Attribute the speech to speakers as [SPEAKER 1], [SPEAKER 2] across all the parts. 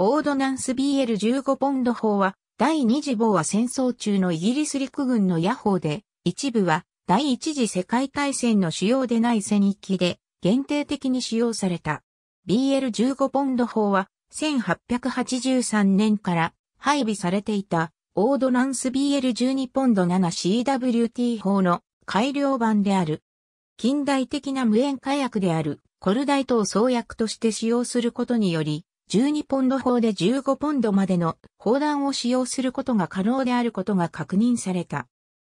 [SPEAKER 1] オードナンス BL15 ポンド砲は、第二次防和戦争中のイギリス陸軍の野砲で、一部は第一次世界大戦の主要でない戦域で限定的に使用された。BL15 ポンド砲は1883年から配備されていたオードナンス BL12 ポンド 7CWT 砲の改良版である。近代的な無塩火薬であるコルダイトを創薬として使用することにより、12ポンド砲で15ポンドまでの砲弾を使用することが可能であることが確認された。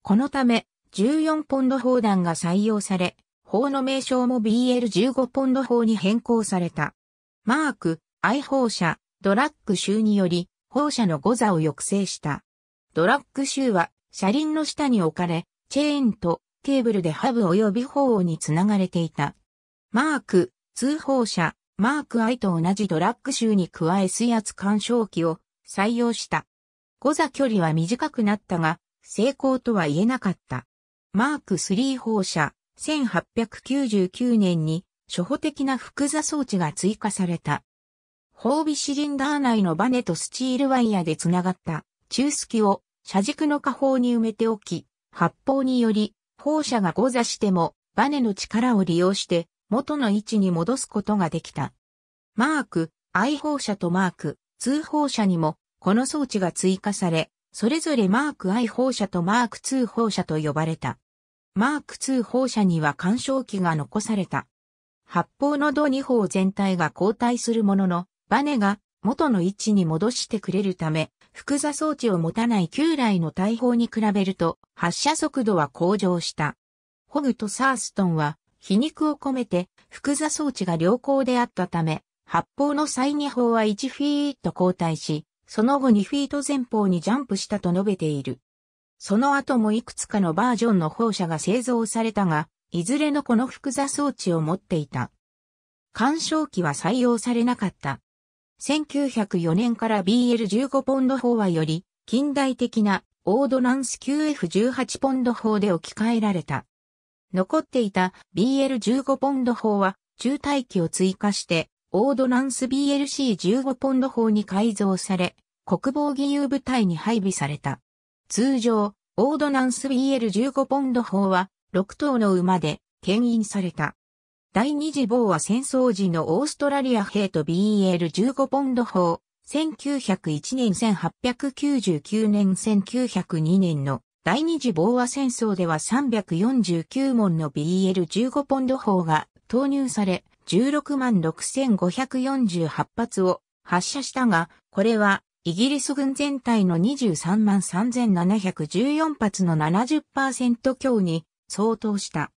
[SPEAKER 1] このため、14ポンド砲弾が採用され、砲の名称も BL15 ポンド砲に変更された。マーク、愛砲車、ドラッグ州により、砲車の誤差を抑制した。ドラッグ州は、車輪の下に置かれ、チェーンとケーブルでハブ及び砲につながれていた。マーク、通報車、マーク・アイと同じドラッグ臭に加え水圧干渉器を採用した。誤座距離は短くなったが、成功とは言えなかった。マーク3放射、1899年に初歩的な複座装置が追加された。褒美シリンダー内のバネとスチールワイヤーで繋がった中隙を車軸の下方に埋めておき、発砲により放射が誤座してもバネの力を利用して元の位置に戻すことができた。マーク、愛放車とマーク、通報者にも、この装置が追加され、それぞれマーク I 放車とマーク通報者と呼ばれた。マーク通報者には干渉器が残された。発砲の度2砲全体が交代するものの、バネが元の位置に戻してくれるため、複座装置を持たない旧来の大砲に比べると、発射速度は向上した。ホグとサーストンは、皮肉を込めて、複座装置が良好であったため、発砲の際に砲は1フィート後退し、その後2フィート前方にジャンプしたと述べている。その後もいくつかのバージョンの砲車が製造されたが、いずれのこの複座装置を持っていた。干渉機は採用されなかった。1904年から BL15 ポンド砲はより、近代的なオードランス QF18 ポンド砲で置き換えられた。残っていた BL15 ポンド砲は中待機を追加してオードナンス BLC15 ポンド砲に改造され国防義勇部隊に配備された。通常、オードナンス BL15 ポンド砲は6頭の馬で牽引された。第二次防は戦争時のオーストラリア兵と BL15 ポンド砲、1901年1899年1902年の第二次防和戦争では349門の BL15 ポンド砲が投入され、16万6548発を発射したが、これはイギリス軍全体の23万3714発の70%強に相当した。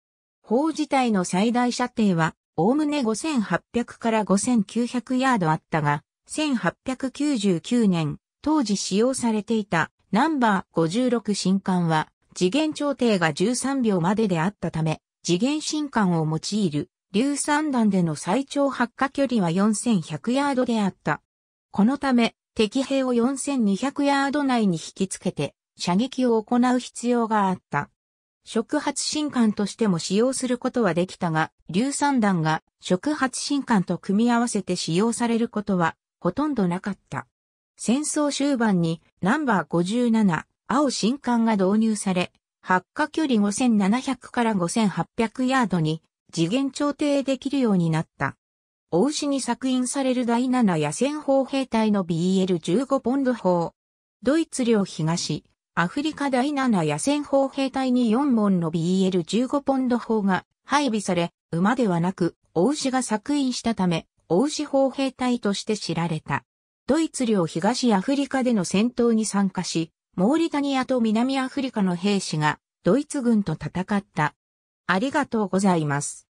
[SPEAKER 1] 砲自体の最大射程は、おおむね5800から5900ヤードあったが、1899年、当時使用されていたナンバー56新刊は、次元調停が13秒までであったため、次元新刊を用いる、硫酸弾での最長発火距離は4100ヤードであった。このため、敵兵を4200ヤード内に引きつけて、射撃を行う必要があった。触発新艦としても使用することはできたが、硫酸弾が触発新艦と組み合わせて使用されることはほとんどなかった。戦争終盤にナンバー57、青新艦が導入され、発火距離5700から5800ヤードに次元調停できるようになった。大牛に作印される第7野戦砲兵隊の BL15 ポンド砲。ドイツ領東、アフリカ第7野戦砲兵隊に4門の BL15 ポンド砲が配備され、馬ではなく、大牛が作印したため、大牛砲兵隊として知られた。ドイツ領東アフリカでの戦闘に参加し、モーリタニアと南アフリカの兵士がドイツ軍と戦った。ありがとうございます。